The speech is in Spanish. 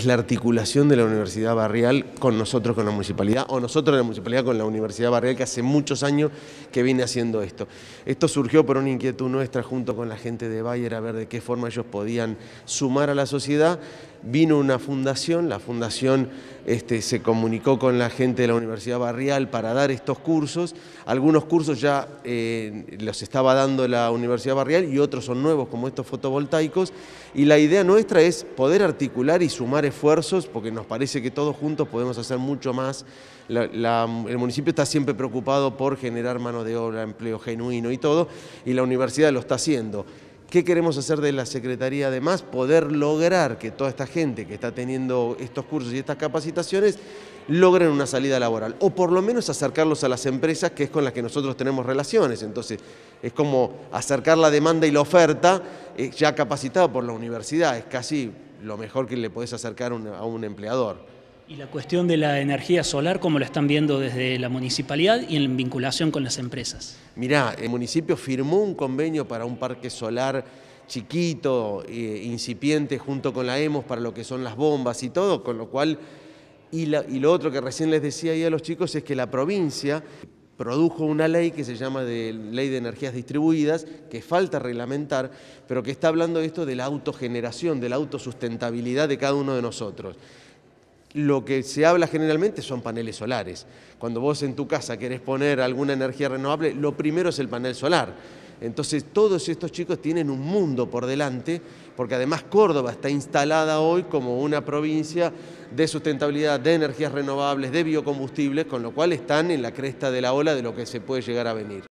es la articulación de la Universidad Barrial con nosotros, con la municipalidad, o nosotros la municipalidad con la Universidad Barrial, que hace muchos años que viene haciendo esto. Esto surgió por una inquietud nuestra junto con la gente de Bayer, a ver de qué forma ellos podían sumar a la sociedad. Vino una fundación, la Fundación este, se comunicó con la gente de la Universidad Barrial para dar estos cursos. Algunos cursos ya eh, los estaba dando la Universidad Barrial y otros son nuevos, como estos fotovoltaicos. Y la idea nuestra es poder articular y sumar esfuerzos, porque nos parece que todos juntos podemos hacer mucho más. el municipio está siempre preocupado por generar mano de obra, empleo genuino y todo, y la universidad lo está haciendo. ¿Qué queremos hacer de la Secretaría además? Poder lograr que toda esta gente que está teniendo estos cursos y estas capacitaciones logren una salida laboral, o por lo menos acercarlos a las empresas que es con las que nosotros tenemos relaciones. Entonces, es como acercar la demanda y la oferta eh, ya capacitado por la universidad, es casi lo mejor que le podés acercar a un empleador. ¿Y la cuestión de la energía solar, cómo la están viendo desde la municipalidad y en vinculación con las empresas? Mirá, el municipio firmó un convenio para un parque solar chiquito, eh, incipiente, junto con la EMOS para lo que son las bombas y todo, con lo cual, y, lo otro que recién les decía ahí a los chicos es que la provincia produjo una ley que se llama de Ley de Energías Distribuidas, que falta reglamentar, pero que está hablando de esto de la autogeneración, de la autosustentabilidad de cada uno de nosotros lo que se habla generalmente son paneles solares. Cuando vos en tu casa querés poner alguna energía renovable, lo primero es el panel solar. Entonces todos estos chicos tienen un mundo por delante, porque además Córdoba está instalada hoy como una provincia de sustentabilidad, de energías renovables, de biocombustibles, con lo cual están en la cresta de la ola de lo que se puede llegar a venir.